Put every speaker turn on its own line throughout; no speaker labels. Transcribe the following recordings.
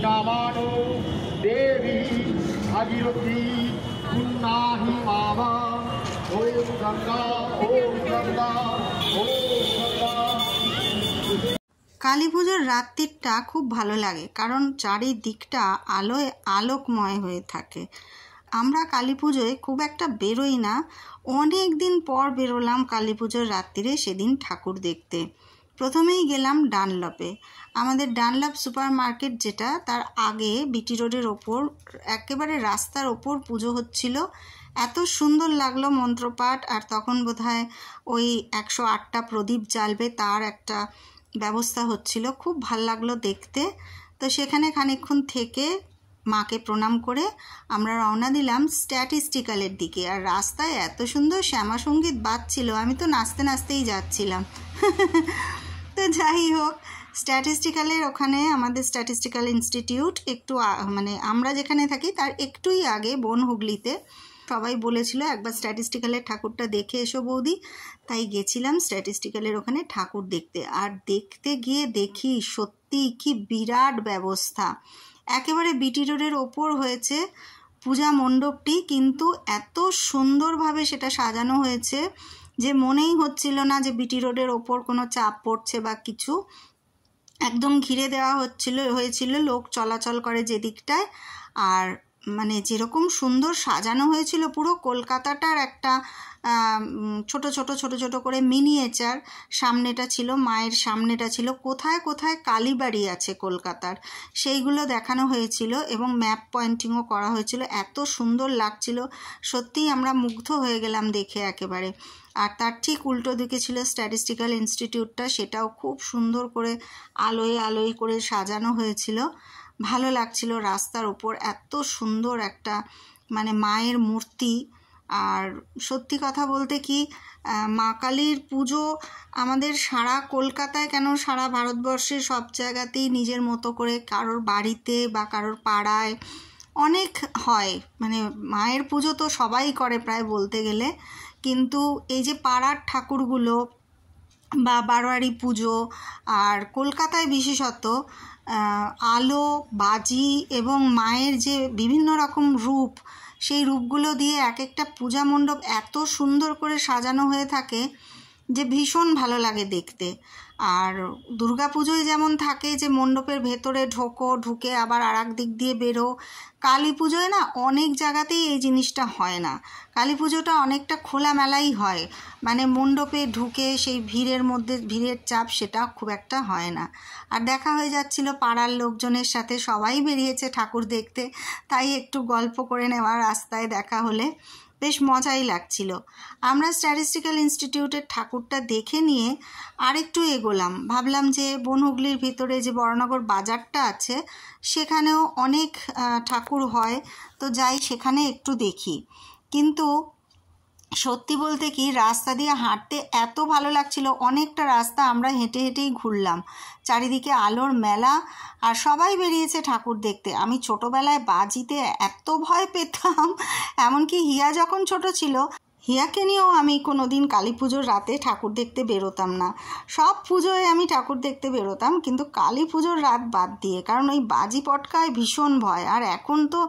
পুণ্যমানো দেবী ভাগীরথী পুণ্যাহি মামা কালী পুজোর রাত্রিটা খুব ভালো লাগে কারণ চারিদিকটা আলোয় আলোকময় হয়ে থাকে আমরা কালী পুজোয় খুব একটা বেরোই না অনেক দিন পর বেরোলাম কালী পুজোর রাত্রিরে সেদিন ঠাকুর দেখতে প্রথমেই গেলাম ডানলপে আমাদের ডানলপ সুপার মার্কেট যেটা তার আগে বিটি রোডের ওপর একেবারে রাস্তার ওপর পুজো হচ্ছিল এত সুন্দর লাগলো মন্ত্রপাঠ আর তখন বোধহয় ওই একশো আটটা প্রদীপ জ্বালবে তার একটা ব্যবস্থা হচ্ছিল খুব ভাল লাগলো দেখতে তো সেখানে খানিক্ষণ থেকে মাকে প্রণাম করে আমরা রওনা দিলাম স্ট্যাটিস্টিক্যালের দিকে আর রাস্তায় এত সুন্দর শ্যামাসঙ্গীত বাজছিল আমি তো নাচতে নাচতেই যাচ্ছিলাম তো যাই হোক স্ট্যাটিস্টিক্যালের ওখানে আমাদের স্ট্যাটিস্টিক্যাল ইনস্টিটিউট একটু মানে আমরা যেখানে থাকি তার একটুই আগে বন হুগলিতে সবাই বলেছিল একবার স্ট্যাটিস্টিক্যালের ঠাকুরটা দেখে এসো বৌদি তাই গেছিলাম স্ট্যাটিস্টিক্যালের ওখানে ঠাকুর দেখতে আর দেখতে গিয়ে দেখি সত্যি কি বিরাট ব্যবস্থা একেবারে বিটি রোডের ওপর হয়েছে পূজা মণ্ডপটি কিন্তু এত সুন্দরভাবে সেটা সাজানো হয়েছে যে মনেই হচ্ছিল না যে বিটি রোডের ওপর কোনো চাপ পড়ছে বা কিছু একদম ঘিরে দেওয়া হচ্ছিল হয়েছিল লোক চলাচল করে যেদিকটায় আর মানে যেরকম সুন্দর সাজানো হয়েছিল পুরো কলকাতাটার একটা ছোট ছোট ছোট ছোট করে মিনিয়েচার সামনেটা ছিল মায়ের সামনেটা ছিল কোথায় কোথায় কালীবাড়ি আছে কলকাতার সেইগুলো দেখানো হয়েছিল এবং ম্যাপ পয়েন্টিংও করা হয়েছিল এত সুন্দর লাগছিল সত্যিই আমরা মুগ্ধ হয়ে গেলাম দেখে একেবারে আর তার ঠিক উল্টো দিকে ছিল স্ট্যাটিস্টিক্যাল ইনস্টিটিউটটা সেটাও খুব সুন্দর করে আলোয় আলোয় করে সাজানো হয়েছিল ভালো লাগছিল রাস্তার ওপর এত সুন্দর একটা মানে মায়ের মূর্তি আর সত্যি কথা বলতে কি মা কালীর পুজো আমাদের সারা কলকাতায় কেন সারা ভারতবর্ষে সব জায়গাতেই নিজের মতো করে কারোর বাড়িতে বা কারোর পাড়ায় অনেক হয় মানে মায়ের পুজো তো সবাই করে প্রায় বলতে গেলে কিন্তু এই যে পাড়ার ঠাকুরগুলো বা বারোয়ারি পুজো আর কলকাতায় বিশেষত আলো বাজি এবং মায়ের যে বিভিন্ন রকম রূপ সেই রূপগুলো দিয়ে এক একটা পূজা মণ্ডপ এত সুন্দর করে সাজানো হয়ে থাকে যে ভীষণ ভালো লাগে দেখতে আর দুর্গা পুজোয় যেমন থাকে যে মণ্ডপের ভেতরে ঢোকো ঢুকে আবার আর দিক দিয়ে বেরো কালী পুজোয় না অনেক জায়গাতেই এই জিনিসটা হয় না কালী পুজোটা অনেকটা খোলামেলাই হয় মানে মণ্ডপে ঢুকে সেই ভিড়ের মধ্যে ভিড়ের চাপ সেটা খুব একটা হয় না আর দেখা হয়ে যাচ্ছিল পাড়ার লোকজনের সাথে সবাই বেরিয়েছে ঠাকুর দেখতে তাই একটু গল্প করে নেওয়ার রাস্তায় দেখা হলে বেশ মজাই লাগছিল আমরা স্ট্যাটিস্টিক্যাল ইনস্টিটিউটের ঠাকুরটা দেখে নিয়ে আরেকটু এগোলাম ভাবলাম যে বনহুগলির ভিতরে যে বরানগর বাজারটা আছে সেখানেও অনেক ঠাকুর হয় তো যাই সেখানে একটু দেখি কিন্তু সত্যি বলতে কি রাস্তা দিয়ে হাঁটতে এত ভালো লাগছিল অনেকটা রাস্তা আমরা হেঁটে হেঁটেই ঘুরলাম চারিদিকে আলোর মেলা আর সবাই বেরিয়েছে ঠাকুর দেখতে আমি ছোটোবেলায় বাজিতে এত ভয় পেতাম এমনকি হিয়া যখন ছোট ছিল হিয়াকে নিয়েও আমি কোনো দিন কালী পুজোর রাতে ঠাকুর দেখতে বেরোতাম না সব পুজোয় আমি ঠাকুর দেখতে বেরোতাম কিন্তু কালী পুজোর রাত বাদ দিয়ে কারণ ওই বাজি পটকায় ভীষণ ভয় আর এখন তো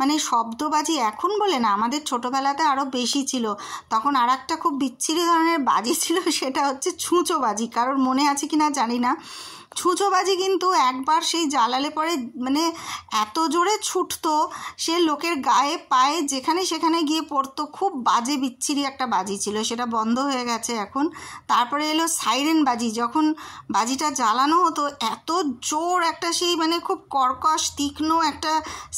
মানে শব্দবাজি এখন বলে না আমাদের ছোটোবেলাতে আরও বেশি ছিল তখন আর একটা খুব বিচ্ছিরি ধরনের বাজি ছিল সেটা হচ্ছে ছুঁচো বাজি কারোর মনে আছে কি না জানি না ছুঁচোবাজি কিন্তু একবার সেই জ্বালালে পরে মানে এত জোরে ছুটতো সে লোকের গায়ে পায়ে যেখানে সেখানে গিয়ে পড়তো খুব বাজে বিচ্ছিরি একটা বাজি ছিল সেটা বন্ধ হয়ে গেছে এখন তারপরে এলো সাইরেন বাজি যখন বাজিটা জ্বালানো হতো এত জোর একটা সেই মানে খুব কর্কশ তীক্ষ্ণ একটা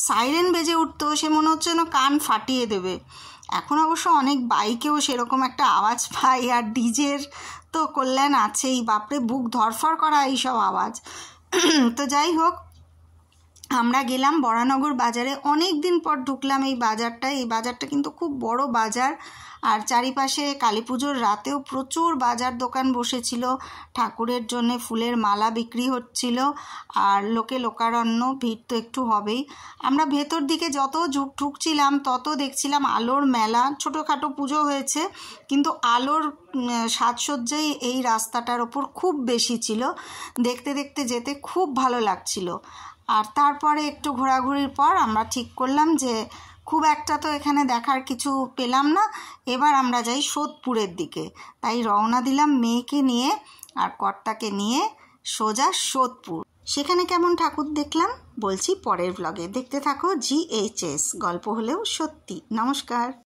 সাইরেন বেজে উঠতো সে মনে হচ্ছে যেন কান ফাটিয়ে দেবে এখন অবশ্য অনেক বাইকেও সেরকম একটা আওয়াজ পাই আর ডিজের তো কল্যাণ আছেই বাপরে বুক ধরফর করা এইসব আওয়াজ তো যাই হোক আমরা গেলাম বরানগর বাজারে অনেক দিন পর ঢুকলাম এই বাজারটা এই বাজারটা কিন্তু খুব বড় বাজার আর চারিপাশে কালী পুজোর রাতেও প্রচুর বাজার দোকান বসেছিল ঠাকুরের জন্য ফুলের মালা বিক্রি হচ্ছিল আর লোকে লোকারণ্য ভিড় তো একটু হবেই আমরা ভেতর দিকে যত ঝুঁক ঢুকছিলাম তত দেখছিলাম আলোর মেলা ছোটোখাটো পুজো হয়েছে কিন্তু আলোর সাজসজ্জাই এই রাস্তাটার ওপর খুব বেশি ছিল দেখতে দেখতে যেতে খুব ভালো লাগছিল আর তারপরে একটু ঘোরাঘুরির পর আমরা ঠিক করলাম যে খুব একটা তো এখানে দেখার কিছু পেলাম না এবার আমরা যাই সোদপুরের দিকে তাই রওনা দিলাম মেয়েকে নিয়ে আর কর্তাকে নিয়ে সোজা সোদপুর সেখানে কেমন ঠাকুর দেখলাম বলছি পরের ব্লগে দেখতে থাকো জিএইচএস গল্প হলেও সত্যি নমস্কার